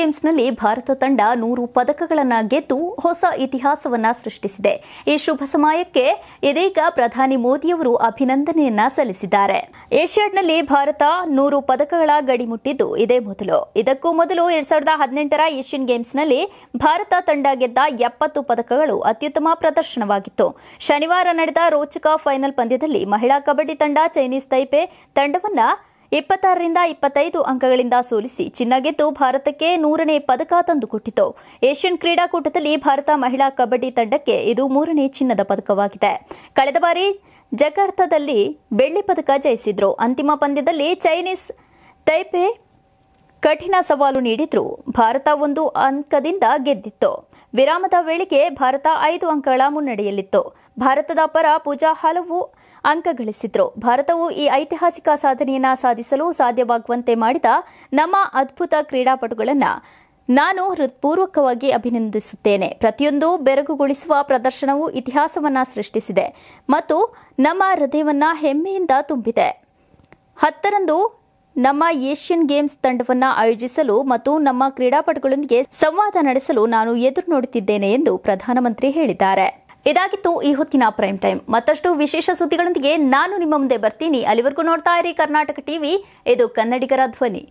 ಗೇಮ್ಸ್ನಲ್ಲಿ ಭಾರತ ತಂಡ ನೂರು ಪದಕಗಳನ್ನು ಗೆದ್ದು ಹೊಸ ಇತಿಹಾಸವನ್ನ ಸೃಷ್ಟಿಸಿದೆ ಈ ಶುಭ ಸಮಯಕ್ಕೆ ಇದೀಗ ಪ್ರಧಾನಿ ಮೋದಿಯವರು ಅಭಿನಂದನೆಯನ್ನ ಸಲ್ಲಿಸಿದ್ದಾರೆ ಏಷ್ಯಾಡ್ನಲ್ಲಿ ಭಾರತ ನೂರು ಪದಕಗಳ ಗಡಿ ಮುಟ್ಟಿದ್ದು ಇದೇ ಮೊದಲು ಇದಕ್ಕೂ ಮೊದಲು ಎರಡ್ ಸಾವಿರದ ಹದಿನೆಂಟರ ಏಷ್ಯನ್ ಗೇಮ್ಸ್ನಲ್ಲಿ ಭಾರತ ತಂಡ ಗೆದ್ದ ಎಪ್ಪತ್ತು ಪದಕಗಳು ಅತ್ಯುತ್ತಮ ಪ್ರದರ್ಶನವಾಗಿತ್ತು ಶನಿವಾರ ನಡೆದ ರೋಚಕ ಫೈನಲ್ ಪಂದ್ಯದಲ್ಲಿ ಮಹಿಳಾ ಕಬಡ್ಡಿ ತಂಡ ಚೈನೀಸ್ ತೈಪೆ ತಂಡವನ್ನ ಇಪ್ಪತ್ತಾರರಿಂದ ಇಪ್ಪತ್ತೈದು ಅಂಕಗಳಿಂದ ಸೋಲಿಸಿ ಚಿನ್ನ ಗೆದ್ದು ಭಾರತಕ್ಕೆ ನೂರನೇ ಪದಕ ತಂದುಕೊಟ್ಟಿತು ಏಷ್ಯನ್ ಕ್ರೀಡಾಕೂಟದಲ್ಲಿ ಭಾರತ ಮಹಿಳಾ ಕಬಡ್ಡಿ ತಂಡಕ್ಕೆ ಇದು ಮೂರನೇ ಚಿನ್ನದ ಪದಕವಾಗಿದೆ ಕಳೆದ ಬಾರಿ ಜಕಾರ್ತದಲ್ಲಿ ಬೆಳ್ಳಿ ಪದಕ ಜಯಿಸಿದ್ರು ಅಂತಿಮ ಪಂದ್ಯದಲ್ಲಿ ಚೈನೀಸ್ ತೈಪೆ ಕಠಿಣ ಸವಾಲು ನೀಡಿದ್ರು ಭಾರತ ಒಂದು ಅಂಕದಿಂದ ಗೆದ್ದಿತ್ತು ವಿರಾಮದ ವೇಳೆಗೆ ಭಾರತ ಐದು ಅಂಕಗಳ ಮುನ್ನಡೆಯಲ್ಲಿತ್ತು ಭಾರತದ ಪರ ಪೂಜಾ ಹಲವು ಅಂಕ ಗಳಿಸಿದ್ರು ಭಾರತವು ಈ ಐತಿಹಾಸಿಕ ಸಾಧನೆಯನ್ನ ಸಾಧಿಸಲು ಸಾಧ್ಯವಾಗುವಂತೆ ಮಾಡಿದ ನಮ್ಮ ಅದ್ಭುತ ಕ್ರೀಡಾಪಟುಗಳನ್ನು ನಾನು ಹೃತ್ಪೂರ್ವಕವಾಗಿ ಅಭಿನಂದಿಸುತ್ತೇನೆ ಪ್ರತಿಯೊಂದು ಬೆರಗುಗೊಳಿಸುವ ಪ್ರದರ್ಶನವು ಇತಿಹಾಸವನ್ನ ಸೃಷ್ಟಿಸಿದೆ ಮತ್ತು ನಮ್ಮ ಹೃದಯವನ್ನ ಹೆಮ್ಮೆಯಿಂದ ತುಂಬಿದೆ ಹತ್ತರಂದು ನಮ್ಮ ಏಷ್ಯನ್ ಗೇಮ್ಸ್ ತಂಡವನ್ನು ಆಯೋಜಿಸಲು ಮತ್ತು ನಮ್ಮ ಕ್ರೀಡಾಪಟುಗಳೊಂದಿಗೆ ಸಂವಾದ ನಡೆಸಲು ನಾನು ಎದುರು ನೋಡುತ್ತಿದ್ದೇನೆ ಎಂದು ಪ್ರಧಾನಮಂತ್ರಿ ಹೇಳಿದ್ದಾರೆ ಇದಾಗಿತ್ತು ಈ ಹೊತ್ತಿನ ಪ್ರೈಮ್ ಟೈಮ್ ಮತ್ತಷ್ಟು ವಿಶೇಷ ಸುದ್ದಿಗಳೊಂದಿಗೆ ನಾನು ನಿಮ್ಮ ಮುಂದೆ ಬರ್ತೀನಿ ಅಲ್ಲಿವರೆಗೂ ನೋಡ್ತಾ ಇರಿ ಕರ್ನಾಟಕ ಟಿವಿ ಇದು ಕನ್ನಡಿಗರ ಧ್ವನಿ